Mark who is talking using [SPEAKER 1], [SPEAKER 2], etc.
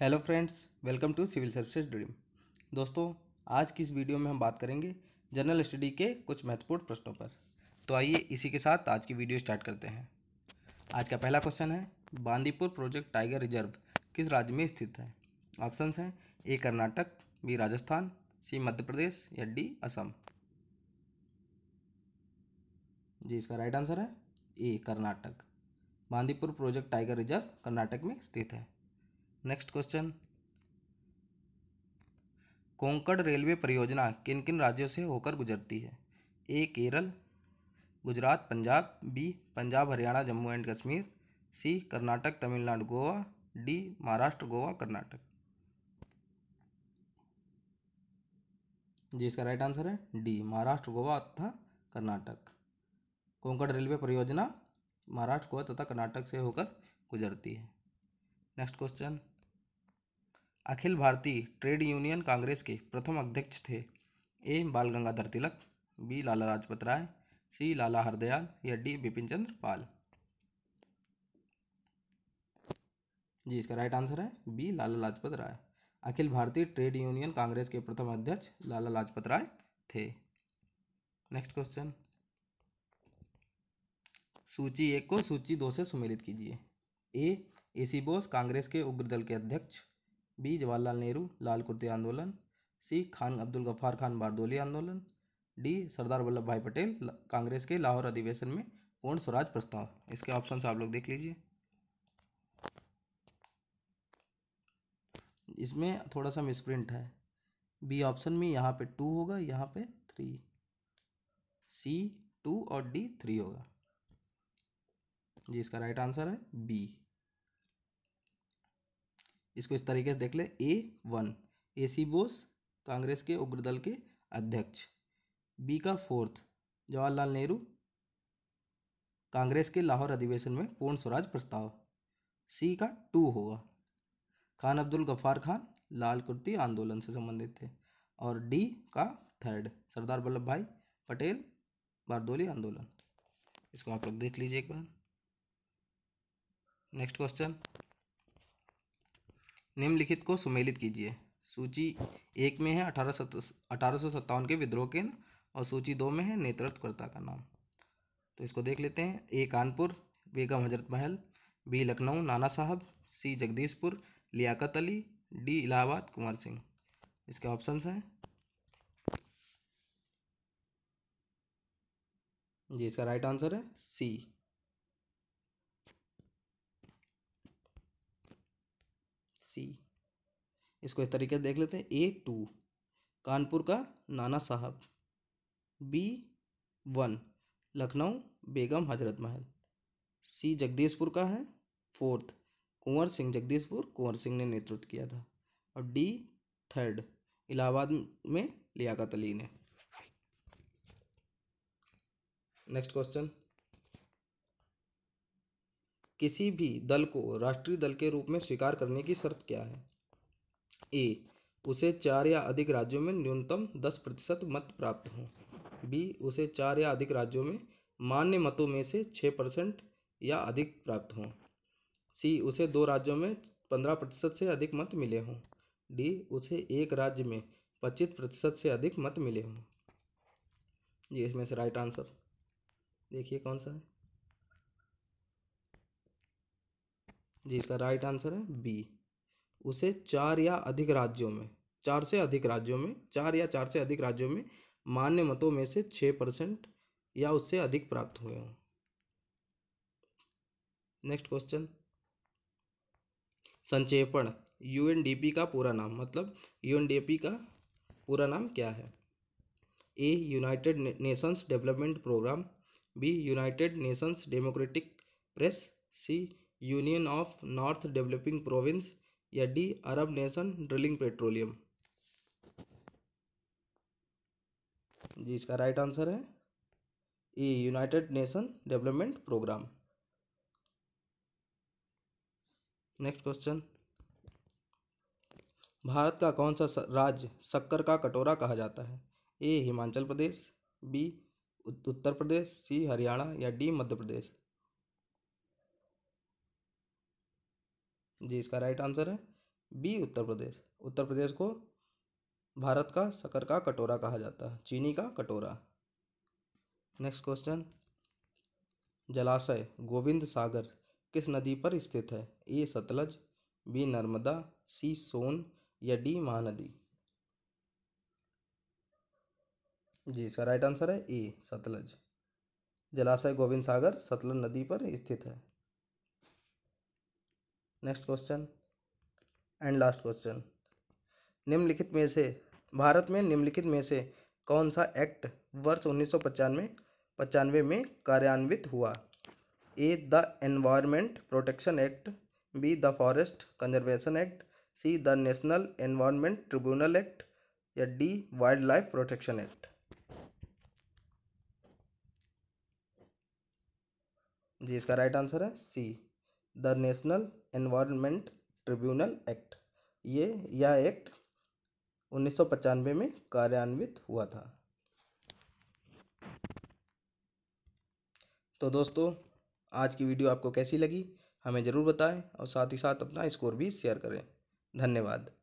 [SPEAKER 1] hello friends welcome to civil services dream दोस्तों आज की इस वीडियो में हम बात करेंगे जनरल स्टडी के कुछ महत्वपूर्ण प्रश्नों पर तो आइए इसी के साथ आज की वीडियो स्टार्ट करते हैं आज का पहला क्वेश्चन है बांदीपुर प्रोजेक्ट टाइगर रिजर्व किस राज्य में स्थित है ऑप्शन हैं A Karnataka B Rajasthan C Madhya Pradesh या डी असम जी इसका राइट आंसर है A Karnataka Bandipur project tiger reserve Karnataka में स्थित है नेक्स्ट क्वेश्चन कोंकण रेलवे परियोजना किन किन राज्यों से होकर गुजरती है A Kerala Gujarat Punjab B Punjab Haryana Jammu and Kashmir C Karnataka Tamil Nadu Goa D Maharashtra Goa Karnataka जी इसका राइट आंसर है डी महाराष्ट्र गोवा तथा कर्नाटक कोंकण रेलवे परियोजना महाराष्ट्र गोवा तथा कर्नाटक से होकर गुजरती है नेक्स्ट क्वेश्चन अखिल भारतीय ट्रेड यूनियन कांग्रेस के प्रथम अध्यक्ष थे A Bal Gangadhar Tilak B Lala Lajpat Rai C Lala Hardayal या डी बिपिन चंद्र पाल जी इसका राइट आंसर है B Lala Lajpat Rai Akhil Bharatiya trade union Congress के प्रथम अध्यक्ष लाला लाजपत राय थे नेक्स्ट क्वेश्चन सूची एक को सूची दो से सुमेलित कीजिए ए एसी बोस कांग्रेस के उग्र दल के अध्यक्ष बी जवाहरलाल नेहरू लाल कुर्ती आंदोलन सी खान अब्दुल गफ्फार खान बारदोली आंदोलन डी सरदार वल्लभ भाई पटेल कांग्रेस के लाहौर अधिवेशन में पूर्ण स्वराज प्रस्ताव इसके ऑप्शन आप लोग देख लीजिए इसमें थोड़ा सा मिसप्रिंट है बी ऑप्शन में यहाँ पे टू होगा यहाँ पे थ्री सी टू और डी थ्री होगा जी इसका राइट आंसर है बी इसको इस तरीके से देख लें A one A C Bose Congress के उग्र दल के अध्यक्ष बी का फोर्थ जवाहरलाल नेहरू कांग्रेस के लाहौर अधिवेशन में पूर्ण स्वराज प्रस्ताव सी का टू होगा खान अब्दुल गफ्फार खान लाल कुर्ती आंदोलन से संबंधित थे और डी का थर्ड सरदार वल्लभ भाई पटेल बारदोली आंदोलन इसको आप लोग देख लीजिए एक बार नेक्स्ट क्वेश्चन निम्नलिखित को सुमेलित कीजिए सूची एक में है अठारह सत अठारह सौ सत्तावन के विद्रोह केंद्र और सूची दो में है नेतृत्वकर्ता का नाम तो इसको देख लेते हैं ए कानपुर बेगम हजरत महल B Lucknow Nana Sahab C Jagdishpur Liaquat Ali D Allahabad Kumar Singh इसके ऑप्शंस हैं जी इसका राइट आंसर है सी सी इसको इस तरीके से देख लेते हैं ए टू कानपुर का नाना साहब बी वन लखनऊ बेगम हजरत महल सी जगदीशपुर का है फोर्थ कुंवर सिंह जगदीशपुर कुंवर सिंह ने नेतृत्व किया था और डी थर्ड इलाहाबाद में लियाकत अली ने नेक्स्ट क्वेश्चन किसी भी दल को राष्ट्रीय दल के रूप में स्वीकार करने की शर्त क्या है ए उसे चार या अधिक राज्यों में न्यूनतम दस प्रतिशत मत प्राप्त हों बी उसे चार या अधिक राज्यों में मान्य मतों में से छः परसेंट या अधिक प्राप्त हों सी उसे दो राज्यों में पंद्रह प्रतिशत से अधिक मत मिले हों डी उसे एक राज्य में पच्चीस प्रतिशत से अधिक मत मिले हों ये इसमें से राइट आंसर देखिए कौन सा है जी इसका राइट आंसर है बी उसे चार या अधिक राज्यों में चार से अधिक राज्यों में चार या चार से अधिक राज्यों में मान्य मतों में से छः परसेंट या उससे अधिक प्राप्त हुए हों नेक्स्ट क्वेश्चन संक्षेपण यूएनडीपी का पूरा नाम मतलब यूएनडीपी का पूरा नाम क्या है A United Nations Development Programme B United Nations Democratic Press C Union of North Developing Province या D Arab nation drilling petroleum जी इसका राइट आंसर है E United Nation Development Programme next question Bharat का कौन सा राज्य शक्कर का कटोरा कहा जाता है A Himachal Pradesh B Uttar Pradesh C Haryana या डी मध्य प्रदेश जी इसका राइट आंसर है बी उत्तर प्रदेश उत्तर प्रदेश को भारत का शकर का कटोरा कहा जाता है चीनी का कटोरा नेक्स्ट क्वेश्चन जलाशय गोविंद सागर किस नदी पर स्थित है A Sutlej B Narmada C Son या डी महानदी जी इसका राइट आंसर है ए सतलज जलाशय गोविंद सागर सतलज नदी पर स्थित है next question and last question निम्नलिखित में से भारत में निम्नलिखित में से कौन सा एक्ट वर्ष उन्नीस सौ पचानवे पचानवे में कार्यान्वित हुआ A the Environment Protection Act B the Forest Conservation Act C the National Environment Tribunal Act या D wild life protection act जी इसका राइट आंसर है C the National Environment Tribunal Act ये यह एक्ट उन्नीस में कार्यान्वित हुआ था तो दोस्तों आज की वीडियो आपको कैसी लगी हमें ज़रूर बताएं और साथ ही साथ अपना स्कोर भी शेयर करें धन्यवाद